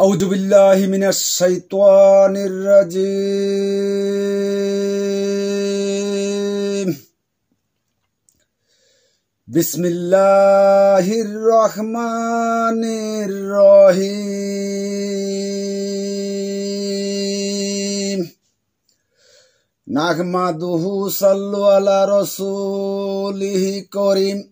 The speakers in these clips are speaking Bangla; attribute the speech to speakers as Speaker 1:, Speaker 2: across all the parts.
Speaker 1: أعوذ بالله من الشيطان الرجيم بسم الله الرحمن الرحيم نحمده صلوا على رسوله كريم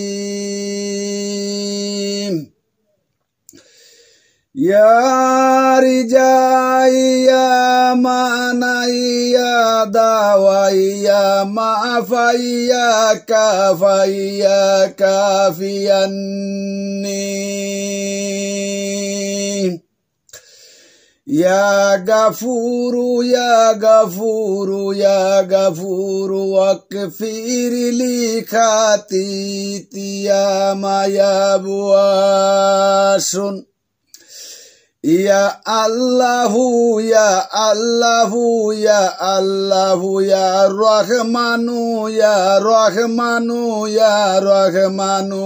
Speaker 1: Ya rijai ya manai ya dawai ya ma'afai ya kafai ya kafianni Ya gafuru ya gafuru ya gafuru wakfiri li katiti ya mayabuasun Ya Allahu ya Allahu ya Allahu ya Rahmanu ya Rahmanu ya Rahmanu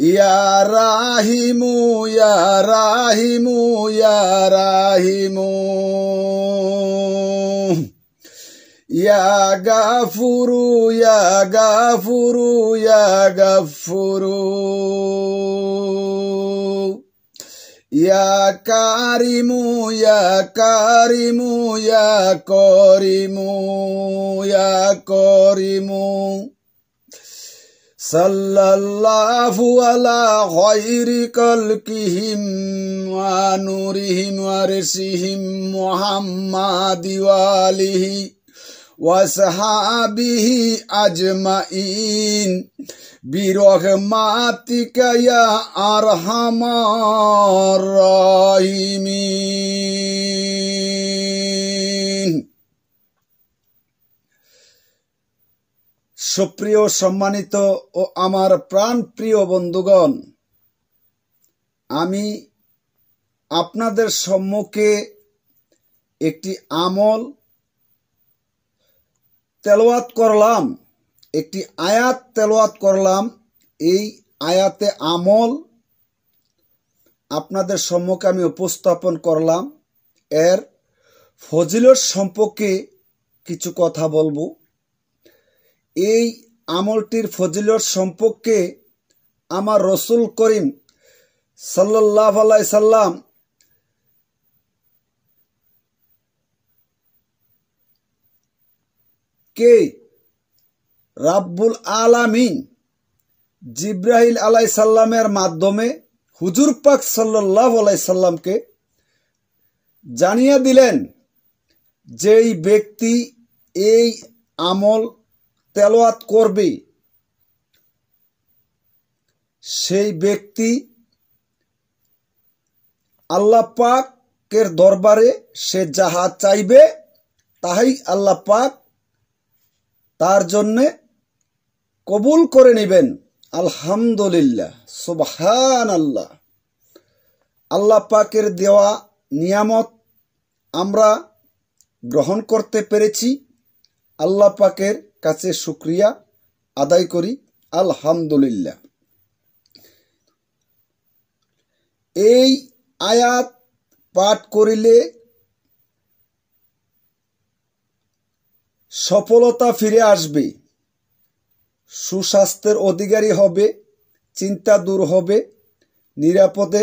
Speaker 1: Ya Rahimu ya Rahimu ya Rahimu يا غفور يا غفور يا غفور يا كريم يا كريم يا كريم يا كريم صلى الله على خير خلقهم ونورهم ورسهم محمد وآله ওয়াসহাবিহি আজমাইন বিরহমাতিকা ইয়া আরহামার রাহিমিন সুপ্রিয় সম্মানিত ও আমার প্রাণ প্রিয় বন্ধুগণ আমি আপনাদের সম্মুখে একটি আমল তেলোয়াত করলাম একটি আয়াত তেলোয়াত করলাম এই আয়াতে আমল আপনাদের সম্মুখে আমি উপস্থাপন করলাম এর ফজিলত সম্পর্কে কিছু কথা বলবো এই আমলটির ফজিলত সম্পর্কে আমার রসুল করিম সাল্লাহ আলাই সাল্লাম কে রাব্বুল আলামিন জিব্রাহিল আলাই সাল্লামের মাধ্যমে হুজুর পাক সাল্লাহ আলাই সাল্লামকে জানিয়ে দিলেন যেই ব্যক্তি এই আমল তেলোয়াত করবে সেই ব্যক্তি আল্লাহ পাকের দরবারে সে যাহা চাইবে তাহাই আল্লাহ পাক তার জন্যে কবুল করে নেবেন আলহামদুলিল্লাহ সুবহান আল্লাহ আল্লাহ পাকের দেওয়া নিয়ামত আমরা গ্রহণ করতে পেরেছি আল্লাহ পাকের কাছে শুক্রিয়া আদায় করি আলহামদুলিল্লাহ এই আয়াত পাঠ করিলে সফলতা ফিরে আসবে সুস্বাস্থ্যের অধিকারী হবে চিন্তা দূর হবে নিরাপদে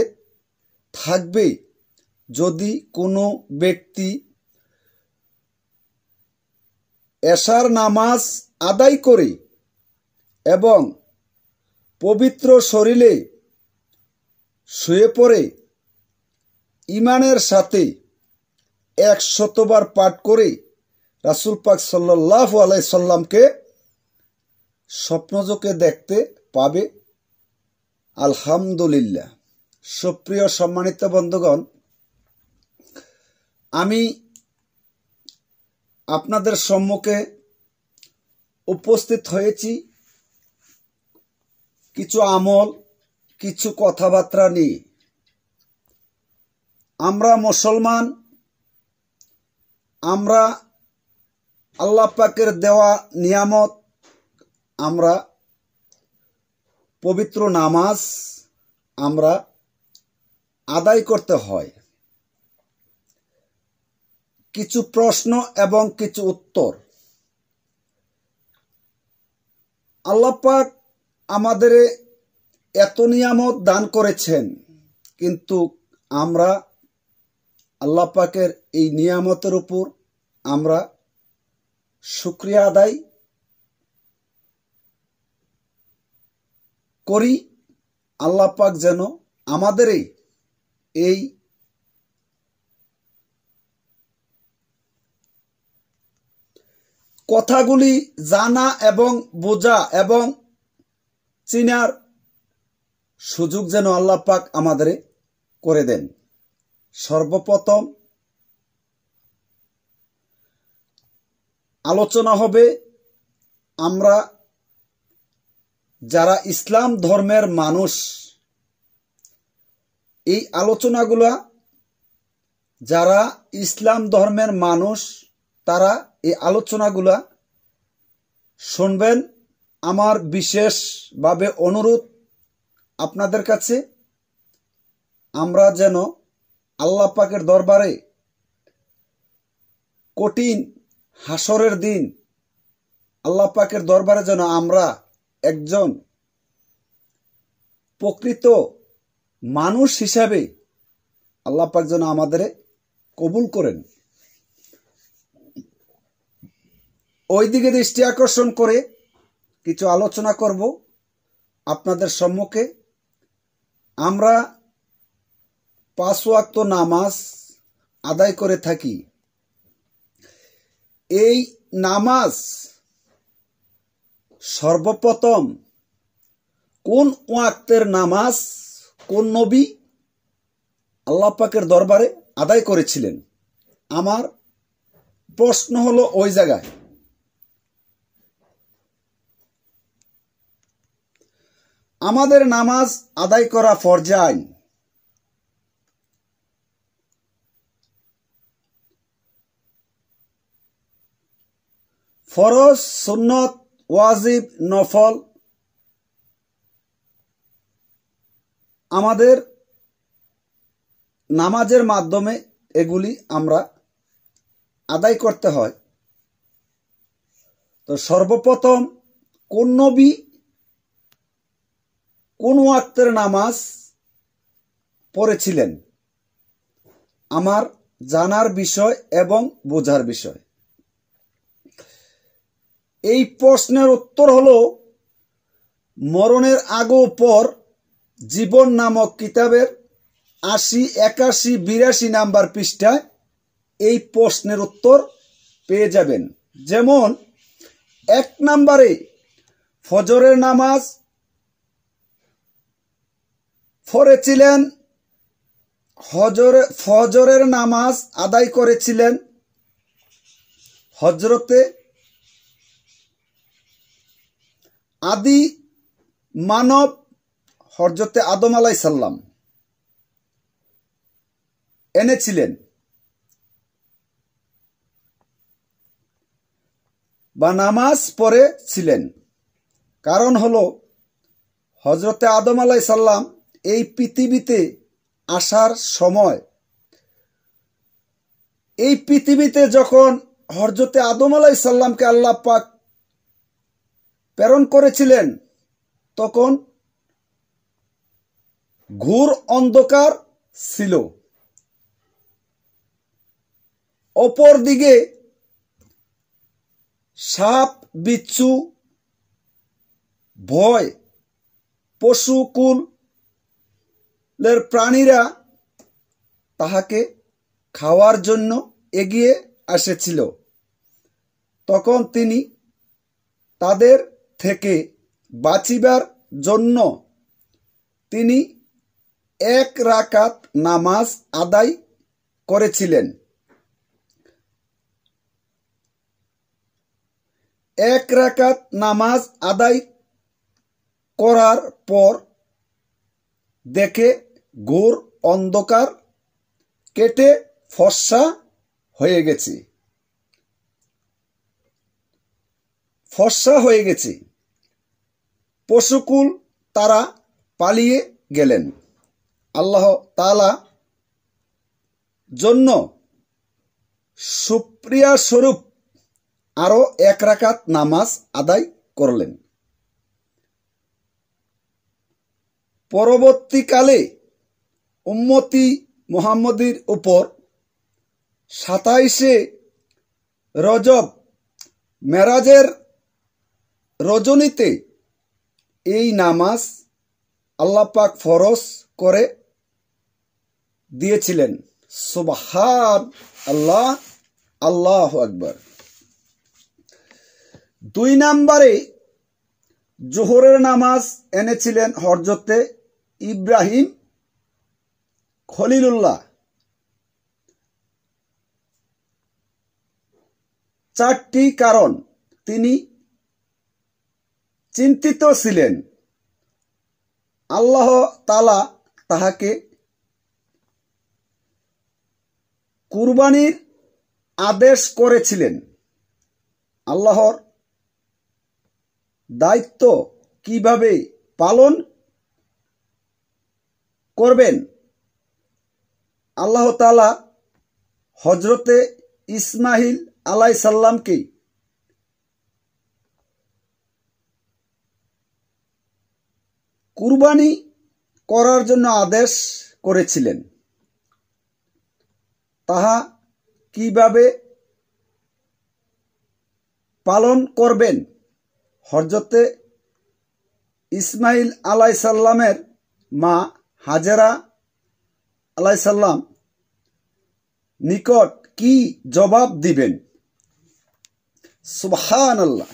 Speaker 1: থাকবে যদি কোনো ব্যক্তি এশার নামাজ আদায় করে এবং পবিত্র শরীরে শুয়ে পড়ে ইমানের সাথে এক শতবার পাঠ করে রাসুল পাক সাল্লাহ আলাই সাল্লামকে স্বপ্নযোগে দেখতে পাবে আলহামদুলিল্লাহ সুপ্রিয় সম্মানিত বন্ধুগণ আমি আপনাদের সম্মুখে উপস্থিত হয়েছি কিছু আমল কিছু কথাবার্তা নিয়ে আমরা মুসলমান আমরা আল্লাহ পাকের দেওয়া নিয়ামত আমরা পবিত্র নামাজ আমরা আদায় করতে হয় কিছু প্রশ্ন এবং কিছু উত্তর আল্লাপাক আমাদের এত নিয়ামত দান করেছেন কিন্তু আমরা আল্লাপাকের এই নিয়ামতের উপর আমরা শুক্রিয়া আদায় করি আল্লাহ পাক যেন আমাদের এই কথাগুলি জানা এবং বোঝা এবং চিনার সুযোগ যেন আল্লাহ পাক আমাদের করে দেন সর্বপ্রথম আলোচনা হবে আমরা যারা ইসলাম ধর্মের মানুষ এই আলোচনাগুলা যারা ইসলাম ধর্মের মানুষ তারা এই আলোচনাগুলা শুনবেন আমার বিশেষভাবে অনুরোধ আপনাদের কাছে আমরা যেন আল্লাহ পাকের দরবারে কঠিন হাসরের দিন আল্লাহ পাকের দরবারে যেন আমরা একজন প্রকৃত মানুষ হিসাবে আল্লাহ পাক যেন আমাদের কবুল করেন ওই দিকে দৃষ্টি আকর্ষণ করে কিছু আলোচনা করব আপনাদের সম্মুখে আমরা পাঁচ ওয়াক্ত নামাজ আদায় করে থাকি এই নামাজ সর্বপ্রথম কোন ওয়াক্তের নামাজ কোন নবী আল্লাপাকের দরবারে আদায় করেছিলেন আমার প্রশ্ন হলো ওই জায়গায় আমাদের নামাজ আদায় করা ফরজা আইন ফরজ সুন্নত ওয়াজিব নফল আমাদের নামাজের মাধ্যমে এগুলি আমরা আদায় করতে হয় তো সর্বপ্রথম কোন নবী কোন ওয়াক্তের নামাজ পড়েছিলেন আমার জানার বিষয় এবং বোঝার বিষয় এই প্রশ্নের উত্তর হল মরণের আগে পর জীবন নামক কিতাবের আশি একাশি বিরাশি নাম্বার পৃষ্ঠায় এই প্রশ্নের উত্তর পেয়ে যাবেন যেমন এক নাম্বারে ফজরের নামাজ পড়েছিলেন হজরে ফজরের নামাজ আদায় করেছিলেন হজরতে আদি মানব হরজতে আদম আলাই সাল্লাম এনেছিলেন বা নামাজ ছিলেন কারণ হল হজরতে আদম আলাই সাল্লাম এই পৃথিবীতে আসার সময় এই পৃথিবীতে যখন হরজতে আদম আলাই সাল্লামকে আল্লাহ পাক প্রেরণ করেছিলেন তখন ঘুর অন্ধকার ছিল অপরদিকে সাপ বিচ্ছু ভয় পশুকুলের প্রাণীরা তাহাকে খাওয়ার জন্য এগিয়ে আসেছিল তখন তিনি তাদের থেকে বাঁচিবার জন্য তিনি এক রাকাত নামাজ আদায় করেছিলেন এক রাকাত নামাজ আদায় করার পর দেখে ঘোর অন্ধকার কেটে ফর্সা হয়ে গেছে ফর্সা হয়ে গেছে পশুকুল তারা পালিয়ে গেলেন আল্লাহ তালা জন্য সুপ্রিয়া স্বরূপ আরও এক রাকাত নামাজ আদায় করলেন পরবর্তীকালে উম্মতি মোহাম্মদীর উপর সাতাইশে রজব মেরাজের রজনীতে এই নামাজ আল্লাপাক ফরজ করে দিয়েছিলেন সুবাহান আল্লাহ আল্লাহ আকবর দুই নাম্বারে জোহরের নামাজ এনেছিলেন হরজতে ইব্রাহিম খলিলুল্লাহ চারটি কারণ তিনি চিন্তিত ছিলেন আল্লাহ তালা তাহাকে কুরবানির আদেশ করেছিলেন আল্লাহর দায়িত্ব কিভাবে পালন করবেন আল্লাহ তালা হজরতে ইসমাহিল আলাই সাল্লামকেই কুরবানি করার জন্য আদেশ করেছিলেন তাহা কিভাবে পালন করবেন হরজতে ইসমাইল আলাই সাল্লামের মা হাজেরা আলাই সাল্লাম নিকট কি জবাব দিবেন সুবহান আল্লাহ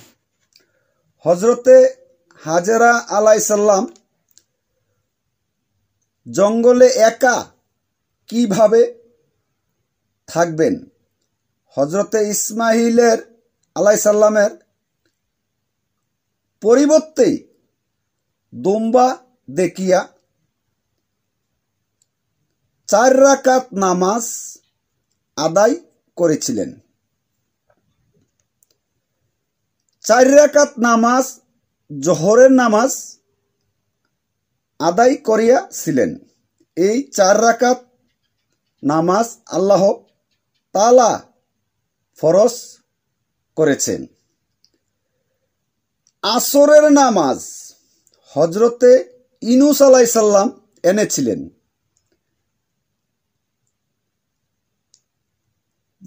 Speaker 1: হজরতে হাজেরা আলাই সাল্লাম জঙ্গলে একা কিভাবে থাকবেন হজরতে ইসমাহিলের আলাইসাল্লামের পরিবর্তে দোম্বা দেখিয়া চার রাকাত নামাজ আদায় করেছিলেন চার রাকাত নামাজ জহরের নামাজ আদায় করিয়াছিলেন এই চার রাকাত নামাজ আল্লাহ তালা ফরস করেছেন আসরের নামাজ হজরতে ইনুস আলাইসাল্লাম এনেছিলেন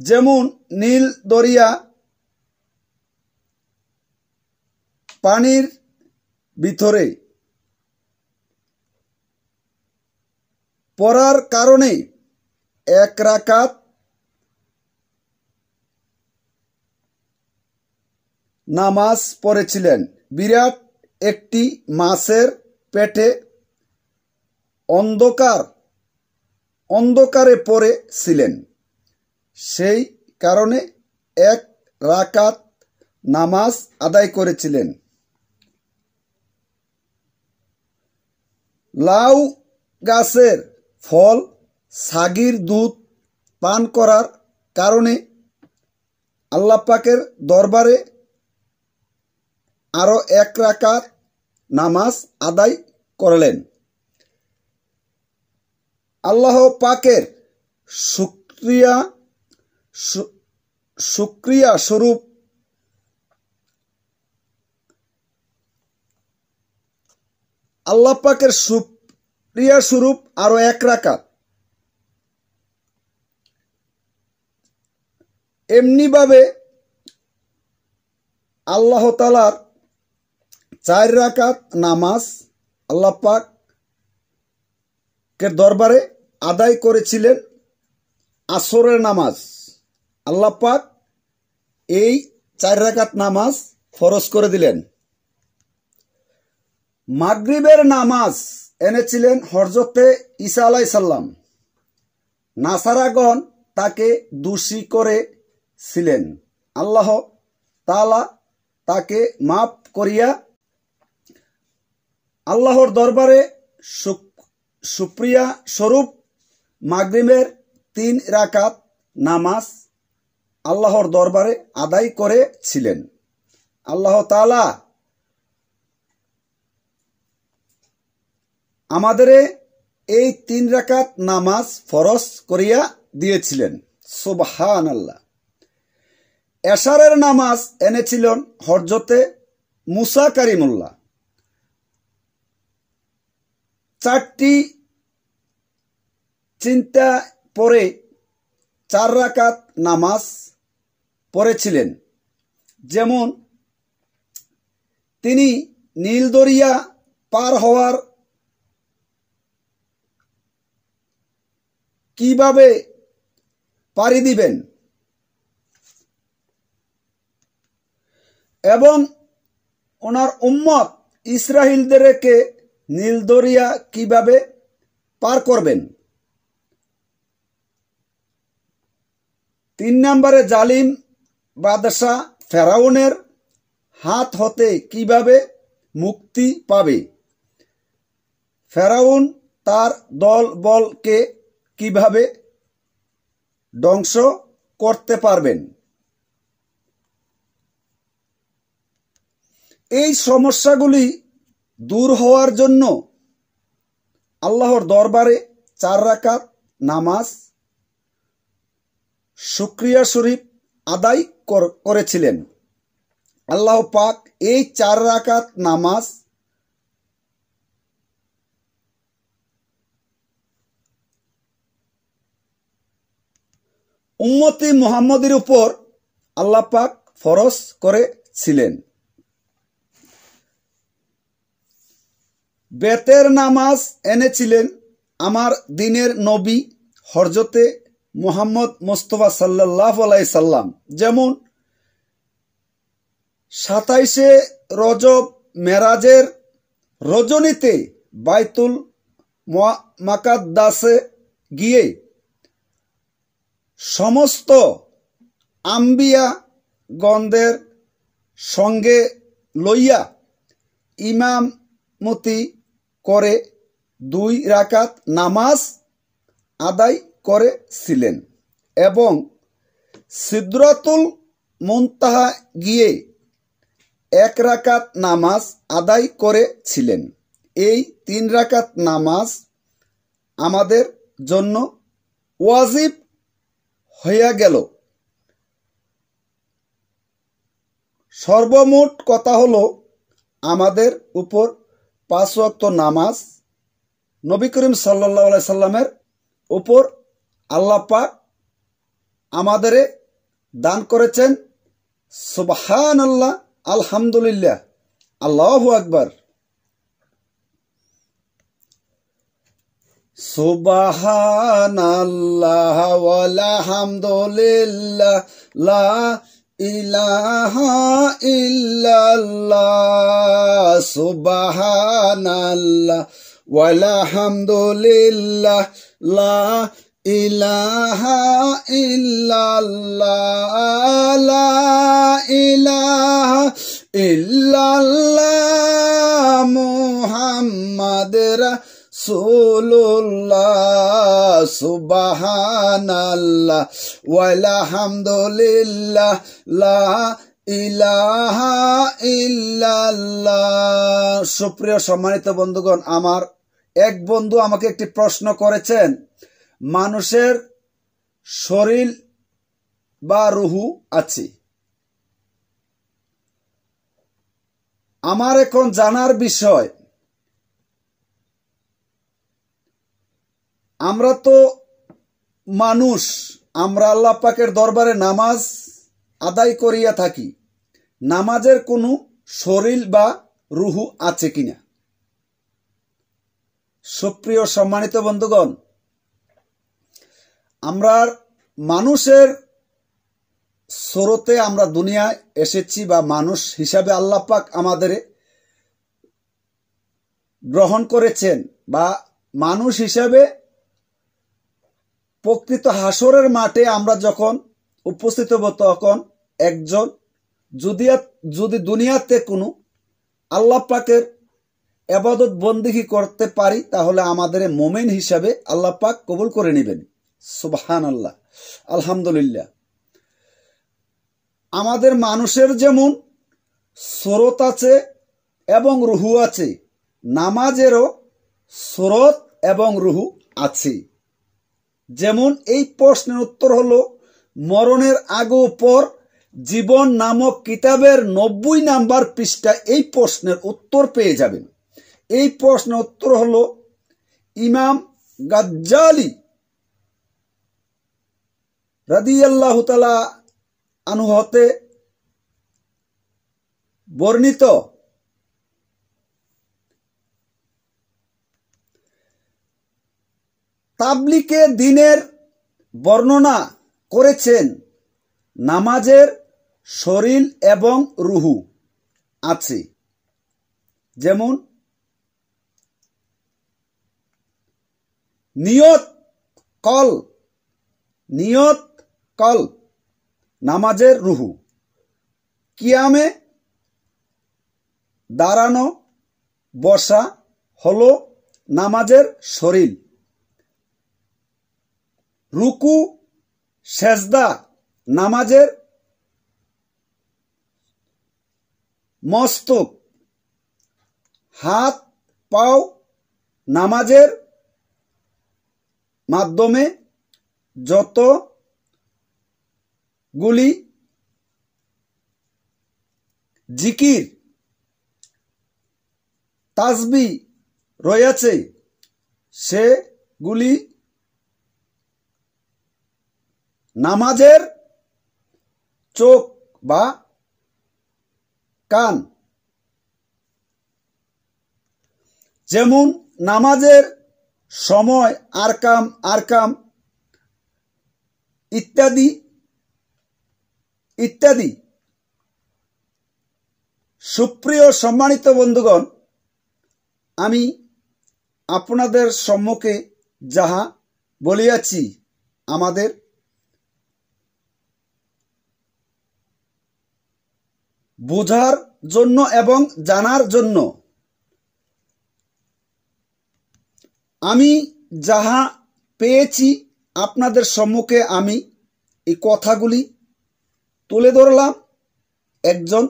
Speaker 1: যেমন নীল দরিয়া পানির ভিতরে পড়ার কারণে এক রাকাত নামাজ পড়েছিলেন বিরাট একটি মাছের পেটে অন্ধকার অন্ধকারে পড়েছিলেন সেই কারণে এক রাকাত নামাজ আদায় করেছিলেন লাউ গাছের ফল সাগির দুধ পান করার কারণে আল্লাপাকের দরবারে আরও এক রাকার নামাজ আদায় করলেন আল্লাহ পাকের শুক্রিয়া শুক্রিয়া স্বরূপ আল্লাহ পাকের স্বরূপ আরও এক রাকাত এমনিভাবে আল্লাহ তালার চার রাকাত নামাজ আল্লাহ পাককে দরবারে আদায় করেছিলেন আসরের নামাজ আল্লাহ পাক এই চার রাকাত নামাজ ফরজ করে দিলেন মাগরিবের নামাজ এনেছিলেন হরজতে ঈসা আলাই সাল্লাম নাসারাগণ তাকে দোষী করেছিলেন আল্লাহ তালা তাকে মাফ করিয়া আল্লাহর দরবারে সুপ্রিয়া স্বরূপ মাগরিমের তিন রাকাত নামাজ আল্লাহর দরবারে আদায় করেছিলেন আল্লাহ তালা আমাদের এই তিন রাকাত নামাজ ফরস করিয়া দিয়েছিলেন সোবাহান আল্লাহ এশারের নামাজ এনেছিলেন হরজতে মুসা কারিমুল্লাহ চারটি চিন্তা পরে চার রাকাত নামাজ পড়েছিলেন যেমন তিনি নীলদরিয়া পার হওয়ার কিভাবে পারি দিবেন এবং ওনার উম্মত ইসরাহিলদেরকে নীলদরিয়া কিভাবে পার করবেন তিন নম্বরে জালিম বাদশাহ ফেরাউনের হাত হতে কিভাবে মুক্তি পাবে ফেরাউন তার দল বলকে কিভাবে ধ্বংস করতে পারবেন এই সমস্যাগুলি দূর হওয়ার জন্য আল্লাহর দরবারে চার রাকাত নামাজ শুক্রিয়া শরীফ আদায় করেছিলেন আল্লাহ পাক এই চার রাকাত নামাজ উম্মতি মোহাম্মদের উপর আল্লাহ পাক ফরজ করেছিলেন বেতের নামাজ এনেছিলেন আমার দিনের নবী হরজতে মোহাম্মদ মোস্তফা সাল্লাহ আলাই সাল্লাম যেমন সাতাইশে রজব মেরাজের রজনীতে বাইতুল মাকাদ্দাসে গিয়ে সমস্ত আম্বিয়া গন্ধের সঙ্গে লইয়া ইমামতি করে দুই রাকাত নামাজ আদায় করেছিলেন এবং সিদ্রাতুল মুনতাহা গিয়ে এক রাকাত নামাজ আদায় করেছিলেন এই তিন রাকাত নামাজ আমাদের জন্য ওয়াজিব হইয়া গেল সর্বমোট কথা হল আমাদের উপর পাঁচওয়াক্ত নামাজ নবী করিম সাল্লা সাল্লামের উপর আল্লাপা আমাদের দান করেছেন সুবাহান আল্লাহ আলহামদুলিল্লাহ আল্লাহ আকবর سبحان الله والحمد لله لا إله إلا الله سبحان الله والحمد لله لا إله إلا الله لا إله إلا الله محمد رسول রসুল্লাহ সুবাহানাল্লাহ ওয়ালাহামদুলিল্লাহ ইলাহা ইল্লাল্লাহ সুপ্রিয় সম্মানিত বন্ধুগণ আমার এক বন্ধু আমাকে একটি প্রশ্ন করেছেন মানুষের শরীর বা রুহু আছে আমার এখন জানার বিষয় আমরা তো মানুষ আমরা আল্লাহ পাকের দরবারে নামাজ আদায় করিয়া থাকি নামাজের কোনো শরীর বা রুহু আছে কিনা সুপ্রিয় সম্মানিত বন্ধুগণ আমরা মানুষের স্রোতে আমরা দুনিয়ায় এসেছি বা মানুষ হিসাবে আল্লাহ পাক আমাদের গ্রহণ করেছেন বা মানুষ হিসাবে প্রকৃত হাসরের মাঠে আমরা যখন উপস্থিত হব তখন একজন যদি যদি দুনিয়াতে কোনো আল্লাহ পাকের এবাদত বন্দিহি করতে পারি তাহলে আমাদের মোমেন হিসাবে আল্লাহ পাক কবুল করে নেবেন সুবহান আল্লাহ আলহামদুলিল্লাহ আমাদের মানুষের যেমন স্রোত আছে এবং রুহু আছে নামাজেরও স্রোত এবং রুহু আছে যেমন এই প্রশ্নের উত্তর হলো মরণের আগে পর জীবন নামক কিতাবের নব্বই নাম্বার পৃষ্ঠা এই প্রশ্নের উত্তর পেয়ে যাবেন এই প্রশ্নের উত্তর হল ইমাম গাজ্জালি রাদিয়াল্লাহ তালা আনু বর্ণিত তাবলিকে দিনের বর্ণনা করেছেন নামাজের শরীর এবং রুহু আছে যেমন নিয়ত কল নিয়ত কল নামাজের রুহু কিয়ামে দাঁড়ানো বসা হলো নামাজের শরীর রুকু সেজদা নামাজের মস্তক হাত পাও নামাজের মাধ্যমে যত গুলি জিকির তাজবি রয়েছে সেগুলি নামাজের চোখ বা কান যেমন নামাজের সময় আরকাম আরকাম ইত্যাদি ইত্যাদি সুপ্রিয় সম্মানিত বন্ধুগণ আমি আপনাদের সম্মুখে যাহা বলিয়াছি আমাদের বোঝার জন্য এবং জানার জন্য আমি যাহা পেয়েছি আপনাদের সম্মুখে আমি এই কথাগুলি তুলে ধরলাম একজন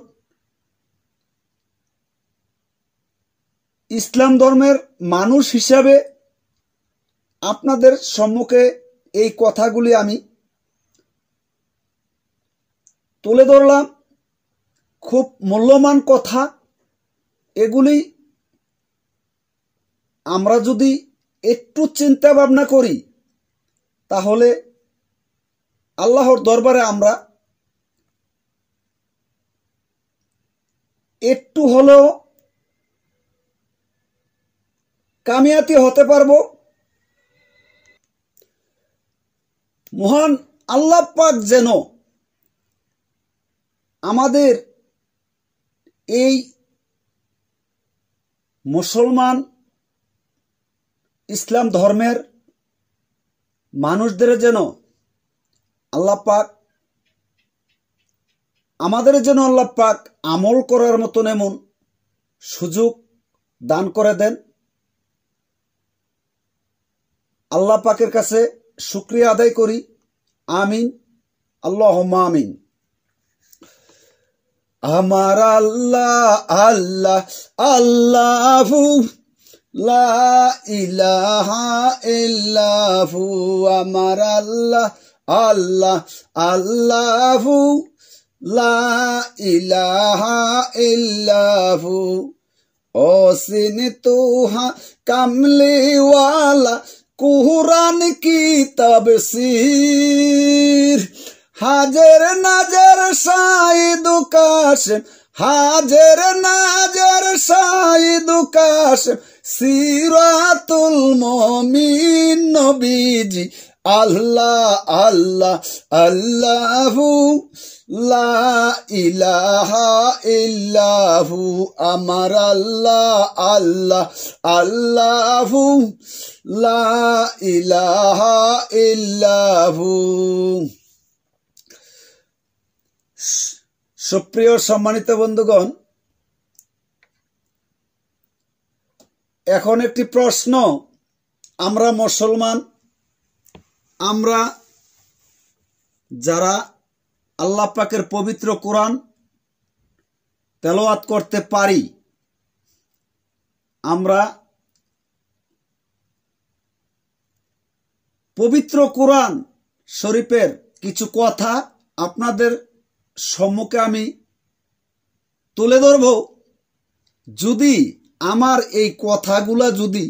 Speaker 1: ইসলাম ধর্মের মানুষ হিসাবে আপনাদের সম্মুখে এই কথাগুলি আমি তুলে ধরলাম খুব মূল্যবান কথা এগুলি আমরা যদি একটু চিন্তা ভাবনা করি তাহলে আল্লাহর দরবারে আমরা একটু হলেও কামিয়াতি হতে পারব মহান আল্লাহ পাক যেন আমাদের এই মুসলমান ইসলাম ধর্মের মানুষদের যেন আল্লাহ পাক আমাদের যেন আল্লাহ পাক আমল করার মতন এমন সুযোগ দান করে দেন আল্লাহ পাকের কাছে শুক্রিয়া আদায় করি আমিন আল্লাহ আমিন আমার আল্লাহ আল্লাহ আল্লাহু লা ইলাহা ইল্লাহু আমার আল্লাহ আল্লাহ আল্লাহু লা ইলাহা ইল্লাহু ओसिन तुहा कमली वाला कुरान की तबसीर হাজের নাজের সাই দুকাশ হাজের নাজের সাই দুকাশ সিরাতুল মমিন নবীজি আল্লাহ আল্লাহ আল্লাহু লা ইলাহা ইল্লাহু আমার আল্লাহ আল্লাহ আল্লাহু লা ইলাহা ইল্লাহু সুপ্রিয় সম্মানিত বন্ধুগণ এখন একটি প্রশ্ন আমরা মুসলমান আমরা যারা আল্লাহ পাকের পবিত্র কোরআন তেলোয়াত করতে পারি আমরা পবিত্র কোরআন শরীফের কিছু কথা আপনাদের সম্মুখে আমি তুলে ধরব যদি আমার এই কথাগুলা যদি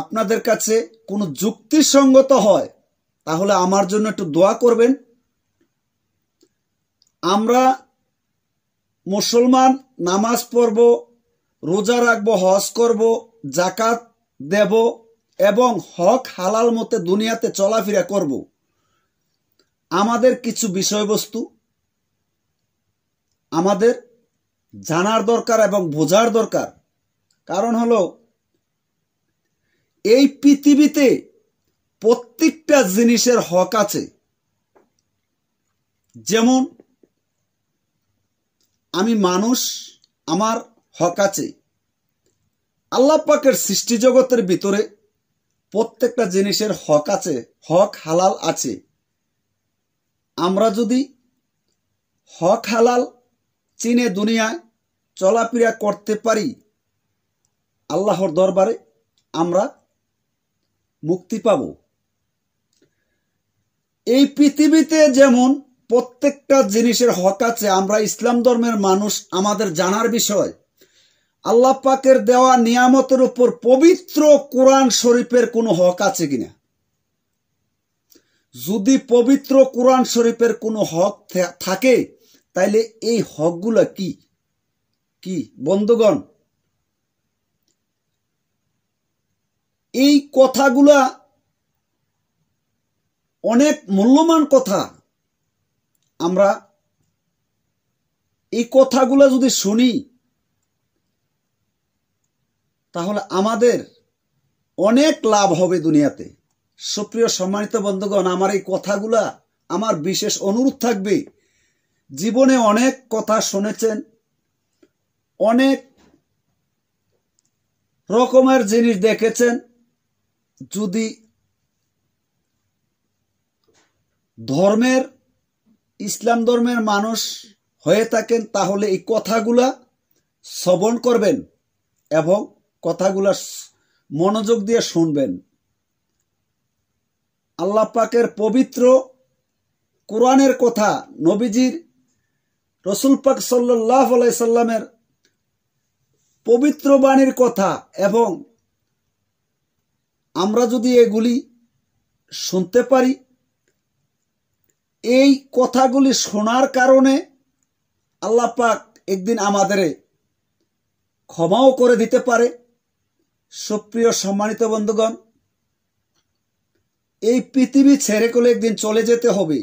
Speaker 1: আপনাদের কাছে কোনো যুক্তিসঙ্গত হয় তাহলে আমার জন্য একটু দোয়া করবেন আমরা মুসলমান নামাজ পড়ব রোজা রাখব হজ করব জাকাত দেব এবং হক হালাল মতে দুনিয়াতে চলাফেরা করব আমাদের কিছু বিষয়বস্তু আমাদের জানার দরকার এবং বোঝার দরকার কারণ হলো এই পৃথিবীতে প্রত্যেকটা জিনিসের হক আছে যেমন আমি মানুষ আমার হক আছে আল্লাহ পাকের সৃষ্টি জগতের ভিতরে প্রত্যেকটা জিনিসের হক আছে হক হালাল আছে আমরা যদি হক হালাল চীনে দুনিয়ায় চলাফেরা করতে পারি আল্লাহর দরবারে আমরা মুক্তি পাব এই পৃথিবীতে যেমন প্রত্যেকটা জিনিসের হক আছে আমরা ইসলাম ধর্মের মানুষ আমাদের জানার বিষয় আল্লাহ পাকের দেওয়া নিয়ামতের উপর পবিত্র কোরআন শরীফের কোনো হক আছে কিনা যদি পবিত্র কোরআন শরীফের কোনো হক থাকে তাইলে এই হকগুলা কি কি বন্ধুগণ এই কথাগুলা অনেক মূল্যবান কথা আমরা এই কথাগুলা যদি শুনি তাহলে আমাদের অনেক লাভ হবে দুনিয়াতে সুপ্রিয় সম্মানিত বন্ধুগণ আমার এই কথাগুলা আমার বিশেষ অনুরোধ থাকবে জীবনে অনেক কথা শুনেছেন অনেক রকমের জিনিস দেখেছেন যদি ধর্মের ইসলাম ধর্মের মানুষ হয়ে থাকেন তাহলে এই কথাগুলা শ্রবণ করবেন এবং কথাগুলা মনোযোগ দিয়ে শুনবেন আল্লাহ পাকের পবিত্র কোরআনের কথা নবীজির রসুল পাক সাল্লাহ সাল্লামের পবিত্র বাণীর কথা এবং আমরা যদি এগুলি শুনতে পারি এই কথাগুলি শোনার কারণে আল্লাহ পাক একদিন আমাদের ক্ষমাও করে দিতে পারে সুপ্রিয় সম্মানিত বন্ধুগণ এই পৃথিবী ছেড়ে কোলে একদিন চলে যেতে হবে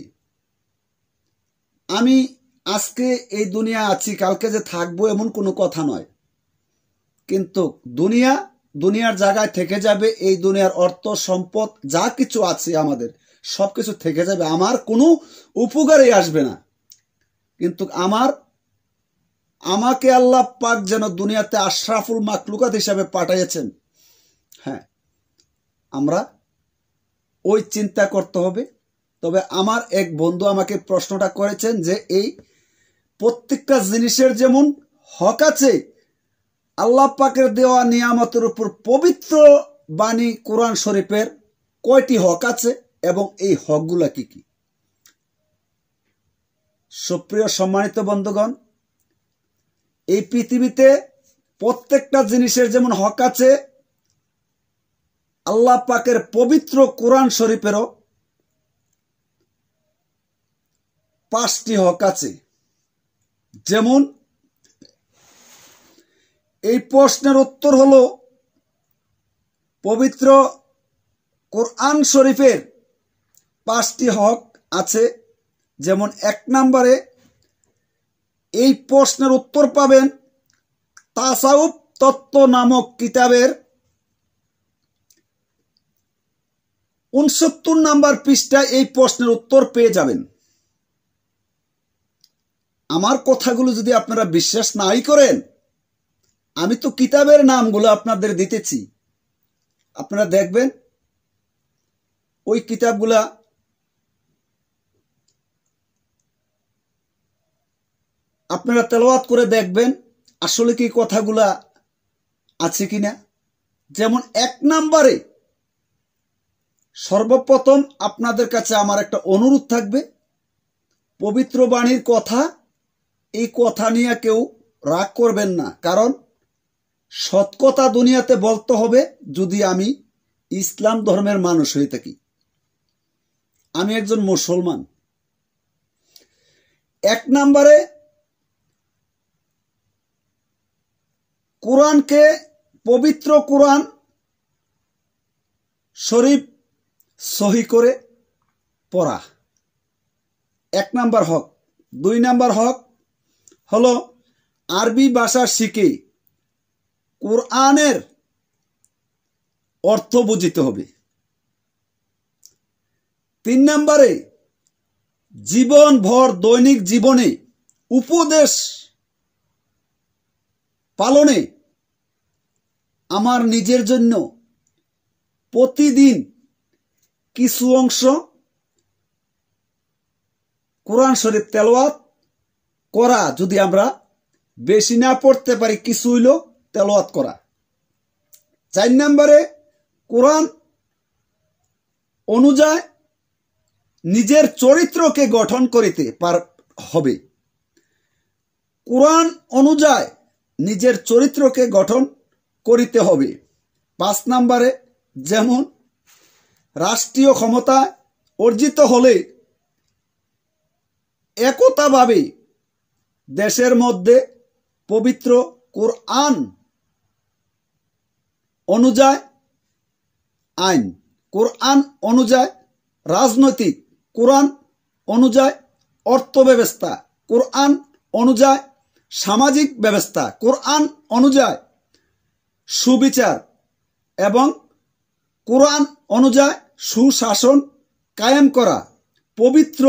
Speaker 1: আমি আজকে এই দুনিয়া আছি কালকে যে থাকবো এমন কোনো কথা নয় কিন্তু দুনিয়া দুনিয়ার জায়গায় থেকে যাবে এই দুনিয়ার অর্থ সম্পদ যা কিছু আছে আমাদের সব কিছু থেকে যাবে আমার কোনো উপকারেই আসবে না কিন্তু আমার আমাকে আল্লাহ পাক যেন দুনিয়াতে আশরাফুল মাকলুকাত হিসাবে পাঠাইয়াছেন হ্যাঁ আমরা ওই চিন্তা করতে হবে তবে আমার এক বন্ধু আমাকে প্রশ্নটা করেছেন যে এই প্রত্যেকটা জিনিসের যেমন হক আছে আল্লাহ পাকের দেওয়া নিয়ামতের উপর পবিত্র বাণী কোরআন শরীফের কয়টি হক আছে এবং এই হকগুলা কি কি সুপ্রিয় সম্মানিত বন্ধুগণ এই পৃথিবীতে প্রত্যেকটা জিনিসের যেমন হক আছে আল্লাহ পাকের পবিত্র কোরআন শরীফেরও পাঁচটি হক আছে যেমন এই প্রশ্নের উত্তর হল পবিত্র কোরআন শরীফের পাঁচটি হক আছে যেমন এক নম্বরে এই প্রশ্নের উত্তর পাবেন তাসাউব তত্ত্ব নামক কিতাবের উনসত্তর নাম্বার পৃষ্ঠায় এই প্রশ্নের উত্তর পেয়ে যাবেন আমার কথাগুলো যদি আপনারা বিশ্বাস নাই করেন আমি তো কিতাবের নামগুলো আপনাদের দিতেছি আপনারা দেখবেন ওই কিতাবগুলা আপনারা তেলাওয়াত করে দেখবেন আসলে কি কথাগুলা আছে কিনা যেমন এক নাম্বারে সর্বপ্রথম আপনাদের কাছে আমার একটা অনুরোধ থাকবে পবিত্র বাণীর কথা এই কথা নিয়ে কেউ রাগ করবেন না কারণ সৎকথা দুনিয়াতে বলতে হবে যদি আমি ইসলাম ধর্মের মানুষ হয়ে থাকি আমি একজন মুসলমান এক নম্বরে কোরআনকে পবিত্র কোরআন শরীফ সহি করে পড়া এক নাম্বার হক দুই নাম্বার হক হলো আরবি ভাষা শিখে কোরআনের অর্থ বুঝিতে হবে তিন নাম্বারে জীবনভর দৈনিক জীবনে উপদেশ পালনে আমার নিজের জন্য প্রতিদিন কিছু অংশ কোরআন শরীফ তেলোয়াত করা যদি আমরা বেশি না পড়তে পারি কিছু হইল তেলোয়াত করা চার নম্বরে কোরআন অনুযায়ী নিজের চরিত্রকে গঠন করিতে পার হবে কোরআন অনুযায়ী নিজের চরিত্রকে গঠন করিতে হবে পাঁচ নম্বরে যেমন রাষ্ট্রীয় ক্ষমতা অর্জিত হলে একতাভাবে দেশের মধ্যে পবিত্র কোরআন অনুযায়ী আইন কোরআন অনুযায়ী রাজনৈতিক কোরআন অনুযায়ী অর্থ ব্যবস্থা কোরআন অনুযায়ী সামাজিক ব্যবস্থা কোরআন অনুযায়ী সুবিচার এবং কোরআন অনুযায়ী সুশাসন কায়েম করা পবিত্র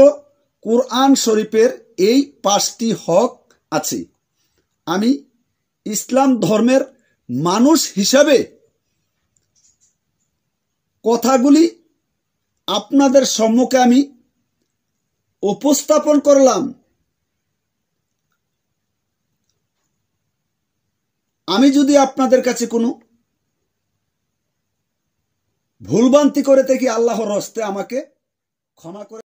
Speaker 1: কোরআন শরীফের এই পাঁচটি হক আছে আমি ইসলাম ধর্মের মানুষ হিসাবে কথাগুলি আপনাদের সম্মুখে আমি উপস্থাপন করলাম আমি যদি আপনাদের কাছে কোনো ভুলবান্তি করে থেকে আল্লাহর রস্তে আমাকে ক্ষমা করে